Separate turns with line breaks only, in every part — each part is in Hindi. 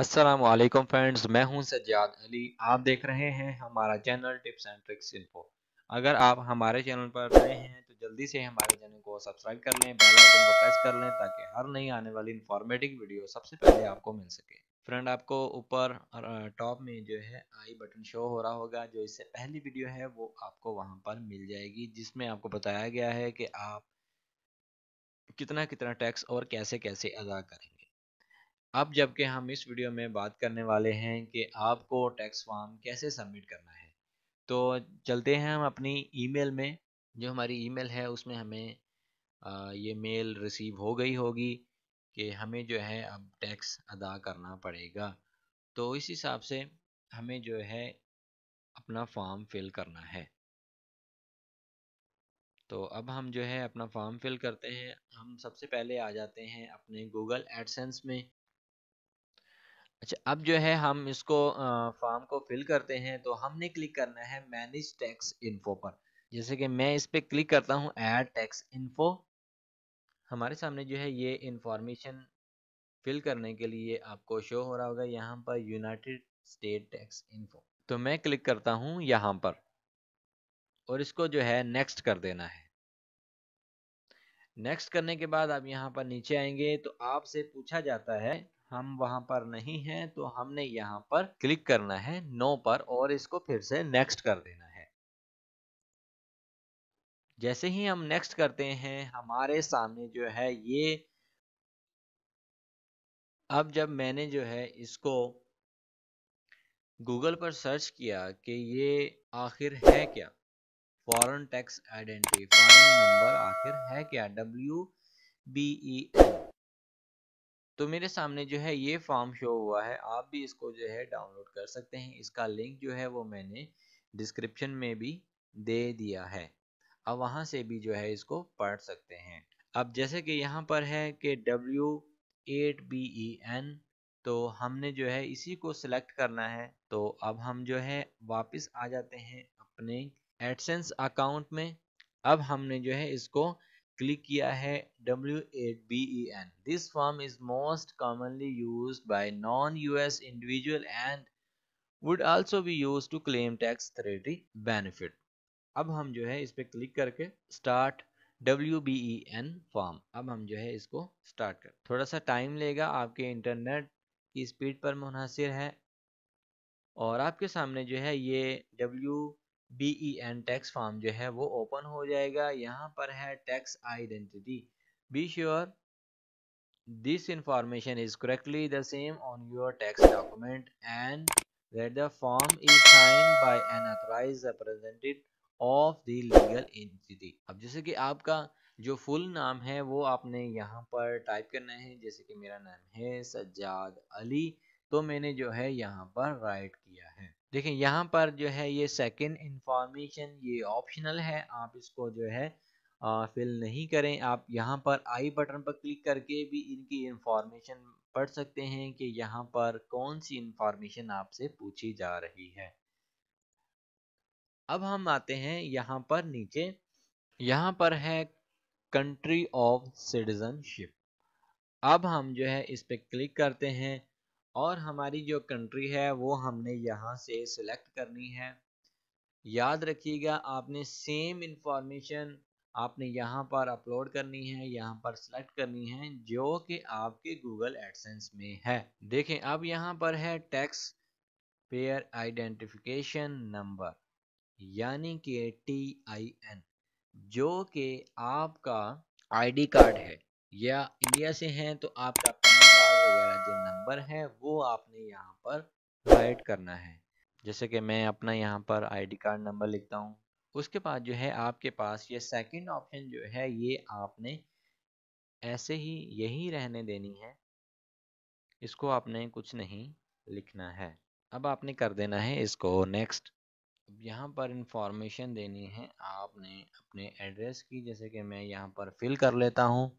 असलम फ्रेंड्स मैं हूं सज्जाद अली आप देख रहे हैं हमारा channel tips and tricks info अगर आप हमारे चैनल पर नए हैं तो जल्दी से हमारे चैनल को सब्सक्राइब कर लें बेल आइकन को प्रेस कर लें ताकि हर नई आने वाली इंफॉर्मेटिव वीडियो सबसे पहले आपको मिल सके फ्रेंड आपको ऊपर टॉप में जो है आई बटन शो हो रहा होगा जो इससे पहली वीडियो है वो आपको वहाँ पर मिल जाएगी जिसमें आपको बताया गया है कि आप कितना कितना टैक्स और कैसे कैसे अदा करें अब जबकि हम इस वीडियो में बात करने वाले हैं कि आपको टैक्स फॉर्म कैसे सबमिट करना है तो चलते हैं हम अपनी ईमेल में जो हमारी ईमेल है उसमें हमें ये मेल रिसीव हो गई होगी कि हमें जो है अब टैक्स अदा करना पड़ेगा तो इस हिसाब से हमें जो है अपना फॉर्म फिल करना है तो अब हम जो है अपना फॉर्म फिल करते हैं हम सबसे पहले आ जाते हैं अपने गूगल एडसेंस में अच्छा अब जो है हम इसको फॉर्म को फिल करते हैं तो हमने क्लिक करना है मैनेज टैक्स इन्फो पर जैसे कि मैं इस पर क्लिक करता हूँ एड टैक्स इन्फो हमारे सामने जो है ये इंफॉर्मेशन फिल करने के लिए आपको शो हो रहा होगा यहाँ पर यूनाइटेड स्टेट टैक्स इन्फो तो मैं क्लिक करता हूँ यहाँ पर और इसको जो है नेक्स्ट कर देना है नेक्स्ट करने के बाद आप यहाँ पर नीचे आएंगे तो आपसे पूछा जाता है हम वहां पर नहीं हैं तो हमने यहाँ पर क्लिक करना है नो पर और इसको फिर से नेक्स्ट कर देना है जैसे ही हम नेक्स्ट करते हैं हमारे सामने जो है ये अब जब मैंने जो है इसको गूगल पर सर्च किया कि ये आखिर है क्या फॉरन टैक्स आइडेंटिफाइंग नंबर आखिर है क्या डब्ल्यू बी ई एन तो मेरे सामने जो है ये फॉर्म शो हुआ है आप भी इसको जो है डाउनलोड कर सकते हैं इसका लिंक जो है वो मैंने डिस्क्रिप्शन में भी दे दिया है अब वहाँ से भी जो है इसको पढ़ सकते हैं अब जैसे कि यहाँ पर है कि W eight B E N तो हमने जो है इसी को सिलेक्ट करना है तो अब हम जो है वापस आ जाते हैं अपने एडसेंस अकाउंट में अब हमने जो है इसको क्लिक किया है W eight B E N this form is most commonly use by non U S individual and would also be use to claim tax treaty benefit अब हम जो है इस पर क्लिक करके start W B E N form अब हम जो है इसको स्टार्ट कर थोड़ा सा टाइम लेगा आपके इंटरनेट की स्पीड पर मुनहसर है और आपके सामने जो है ये W B E N tax form जो है वो ओपन हो जाएगा यहाँ पर है tax identity be sure this information is correctly the same on your tax document and that the form is sign by an authorized representative of the legal entity अब जैसे कि आपका जो फुल नाम है वो आपने यहाँ पर टाइप करना है जैसे कि मेरा नाम है सज्जाद अली तो मैंने जो है यहाँ पर राइट किया है देखें यहाँ पर जो है ये सेकंड इंफॉर्मेशन ये ऑप्शनल है आप इसको जो है फिल नहीं करें आप यहाँ पर आई बटन पर क्लिक करके भी इनकी इंफॉर्मेशन पढ़ सकते हैं कि यहाँ पर कौन सी इंफॉर्मेशन आपसे पूछी जा रही है अब हम आते हैं यहाँ पर नीचे यहाँ पर है कंट्री ऑफ सिटीजनशिप अब हम जो है इस पर क्लिक करते हैं और हमारी जो कंट्री है वो हमने यहाँ से सिलेक्ट करनी है याद रखिएगा आपने सेम इंफॉर्मेशन आपने यहाँ पर अपलोड करनी है यहाँ पर सिलेक्ट करनी है जो कि आपके गूगल एडसेंस में है देखें अब यहाँ पर है टैक्स पेयर आइडेंटिफिकेशन नंबर यानी कि टी आई एन जो कि आपका आईडी कार्ड है या इंडिया से हैं तो आपका वगैरह जो नंबर है वो आपने यहाँ पर प्रोवाइड करना है जैसे कि मैं अपना यहाँ पर आईडी कार्ड नंबर लिखता हूँ उसके बाद जो है आपके पास ये सेकंड ऑप्शन जो है ये आपने ऐसे ही यही रहने देनी है इसको आपने कुछ नहीं लिखना है अब आपने कर देना है इसको नेक्स्ट अब यहाँ पर इंफॉर्मेशन देनी है आपने अपने एड्रेस की जैसे कि मैं यहाँ पर फिल कर लेता हूँ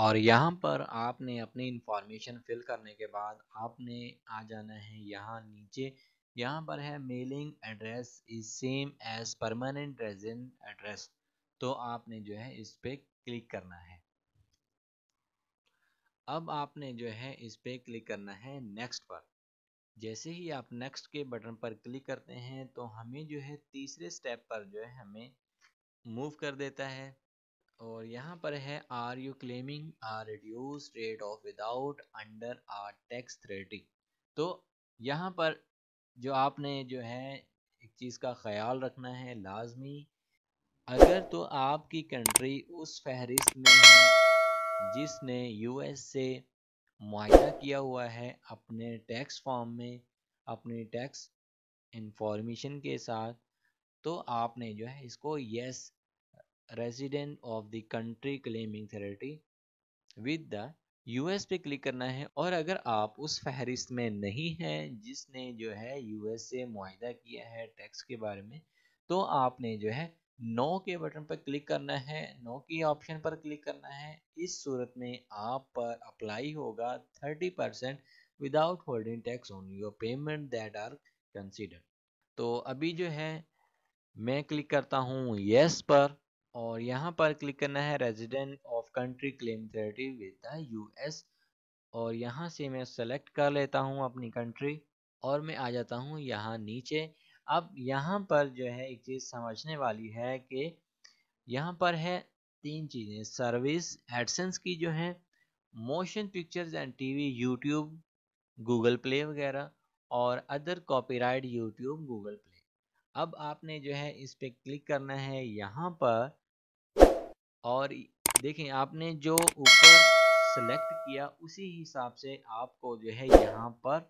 और यहाँ पर आपने अपनी इंफॉर्मेशन फिल करने के बाद आपने आ जाना है यहाँ नीचे यहाँ पर है mailing address is same as permanent resident address तो आपने जो है इस पर क्लिक करना है अब आपने जो है इस पर क्लिक करना है नेक्स्ट पर जैसे ही आप नेक्स्ट के बटन पर क्लिक करते हैं तो हमें जो है तीसरे स्टेप पर जो है हमें मूव कर देता है और यहाँ पर है are you claiming are reduce rate of without under are tax treating तो यहाँ पर जो आपने जो है एक चीज़ का ख्याल रखना है लाजमी अगर तो आपकी कंट्री उस फहरिस्त में है जिसने यूएस से माहा किया हुआ है अपने टैक्स फॉर्म में अपने टैक्स इंफॉर्मेशन के साथ तो आपने जो है इसको yes resident of the country claiming treaty with the US पे क्लिक करना है और अगर आप उस फहरिस्त में नहीं हैं जिसने जो है यूएस से माहा किया है टैक्स के बारे में तो आपने जो है नो के बटन पर क्लिक करना है नो के ऑप्शन पर क्लिक करना है इस सूरत में आप पर अप्लाई होगा thirty percent without holding tax on your payment that are consider तो अभी जो है मैं क्लिक करता हूँ येस पर और यहाँ पर क्लिक करना है resident of country claim treaty with the US और यहाँ से मैं सेलेक्ट कर लेता हूँ अपनी कंट्री और मैं आ जाता हूँ यहाँ नीचे अब यहाँ पर जो है एक चीज़ समझने वाली है कि यहाँ पर है तीन चीज़ें सर्विस एडसेंस की जो है motion pictures and TV YouTube Google Play वगैरह और other copyright YouTube Google Play अब आपने जो है इस पर क्लिक करना है यहाँ पर और देखें आपने जो ऊपर सेलेक्ट किया उसी हिसाब से आपको जो है यहाँ पर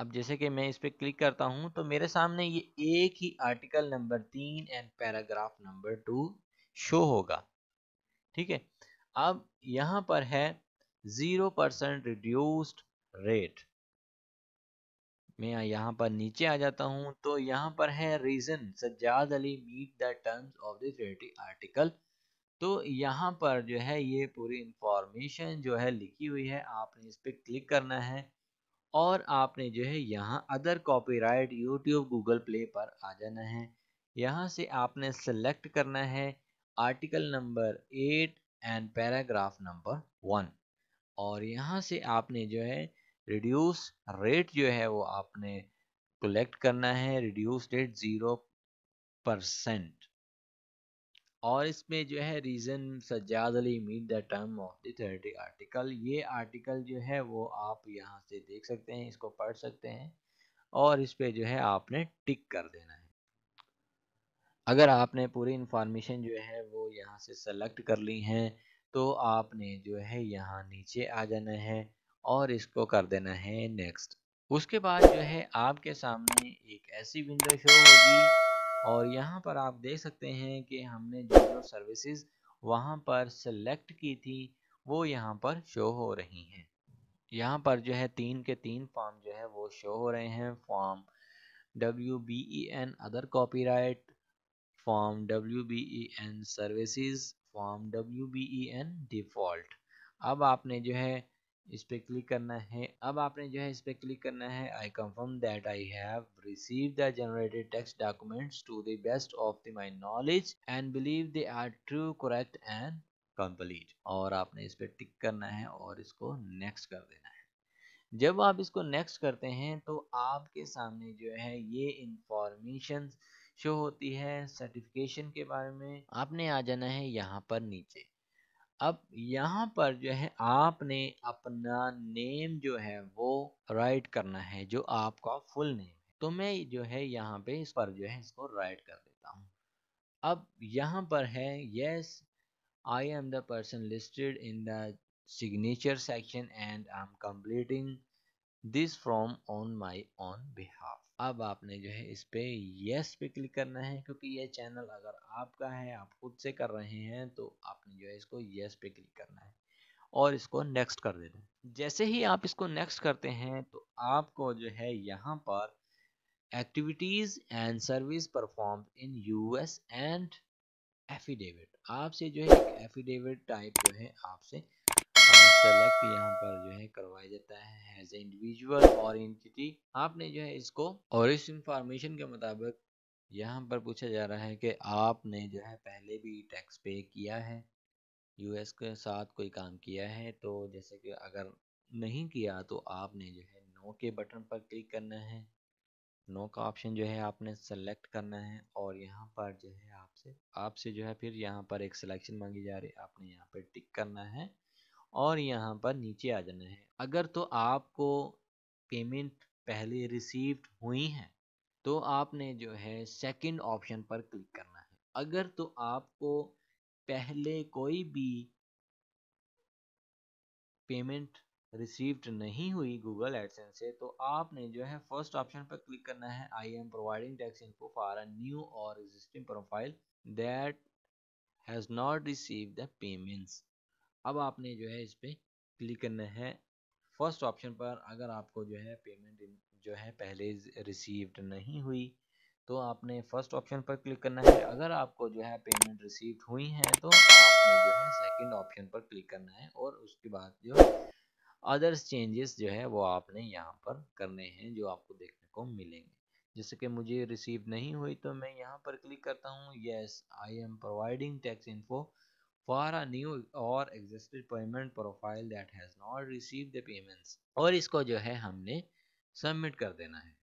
अब जैसे कि मैं इस पर क्लिक करता हूँ तो मेरे सामने ये एक ही आर्टिकल नंबर तीन and paragraph number two show होगा ठीक है अब यहाँ पर है ज़ीरो परसेंट रिड्यूस्ड रेट मैं यहाँ पर नीचे आ जाता हूँ तो यहाँ पर है reason Sajjad Ali meet the terms of this relative article तो यहाँ पर जो है ये पूरी इंफॉर्मेशन जो है लिखी हुई है आपने इस पर क्लिक करना है और आपने जो है यहाँ other copyright YouTube Google Play पर आ जाना है यहाँ से आपने सेलेक्ट करना है article number eight and paragraph number one और यहाँ से आपने जो है रिड्यूस रेट जो है वो आपने कलेक्ट करना है रिड्यूस रेट ज़ीरो परसेंट और इसमें जो है reason Sajjad Ali meet the term of dirty article ये आर्टिकल जो है वो आप यहाँ से देख सकते हैं इसको पढ़ सकते हैं और इस पर जो है आपने टिक कर देना है अगर आपने पूरी इंफॉर्मेशन जो है वो यहाँ से सेलेक्ट कर ली है तो आपने जो है यहाँ नीचे आ जाना है और इसको कर देना है नेक्स्ट उसके बाद जो है आपके सामने एक ऐसी विंडो शो होगी और यहाँ पर आप देख सकते हैं कि हमने जो जो सर्विसेज वहाँ पर सेलेक्ट की थी वो यहाँ पर शो हो रही हैं यहाँ पर जो है तीन के तीन फॉर्म जो है वो शो हो रहे हैं form W B E N other right form W B E N services form W B E N default अब आपने जो है इस पर क्लिक करना है अब आपने जो है इस पर क्लिक करना है I confirm that I have receive the generated text documents to the best of the my knowledge and believe they are true correct and complete और आपने इस पर टिक करना है और इसको नेक्स्ट कर देना है जब आप इसको नेक्स्ट करते हैं तो आपके सामने जो है ये इंफॉर्मेशन शो होती है सर्टिफिकेशन के बारे में आपने आ जाना है यहाँ पर नीचे अब यहाँ पर जो है आपने अपना नेम जो है वो राइट करना है जो आपका फुल नेम है तो मैं जो है यहाँ पे इस पर जो है इसको राइट कर देता हूँ अब यहाँ पर है yes I am the person listed in the signature section and I am completing this from on my on behalf अब आपने जो है इस पर यस पे क्लिक करना है क्योंकि ये चैनल अगर आपका है आप खुद से कर रहे हैं तो आपने जो है इसको यस पे क्लिक करना है और इसको नेक्स्ट कर देना है जैसे ही आप इसको नेक्स्ट करते हैं तो आपको जो है यहाँ पर activities and service perform in US and affidavit आपसे जो है एफिडेविट टाइप जो है आपसे सेलेक्ट यहाँ पर जो है करवाया जाता है as a individual or entity आपने जो है इसको और इस इंफॉर्मेशन के मुताबिक यहाँ पर पूछा जा रहा है कि आपने जो है पहले भी टैक्स पे किया है यूएस के साथ कोई काम किया है तो जैसे कि अगर नहीं किया तो आपने जो है नो के बटन पर क्लिक करना है नो का ऑप्शन जो है आपने सेलेक्ट करना है और यहाँ पर जो है आपसे आपसे जो है फिर यहाँ पर एक सिलेक्शन मांगी जा रही है आपने यहाँ पर टिक करना है और यहाँ पर नीचे आ जाना है अगर तो आपको पेमेंट पहले रिसीव्ड हुई है तो आपने जो है सेकंड ऑप्शन पर क्लिक करना है अगर तो आपको पहले कोई भी पेमेंट रिसीव्ड नहीं हुई गूगल एडसेंस से तो आपने जो है फर्स्ट ऑप्शन पर क्लिक करना है I am providing tax info for a new or existing profile that has not receive the payments अब आपने जो है इस पर क्लिक करना है फर्स्ट ऑप्शन पर अगर आपको जो है पेमेंट जो है पहले रिसीव्ड नहीं हुई तो आपने फर्स्ट ऑप्शन पर क्लिक करना है अगर आपको जो है पेमेंट रिसीव्ड हुई है तो आपने जो है सेकंड ऑप्शन पर क्लिक करना है और उसके बाद जो अदर्स चेंजेस जो है वो आपने यहाँ पर करने हैं जो आपको देखने को मिलेंगे जैसे कि मुझे रिसीव नहीं हुई तो मैं यहाँ पर क्लिक करता हूँ yes I am providing tax info for a new or existed payment profile that has not receive the payments और इसको जो है हमने सबमिट कर देना है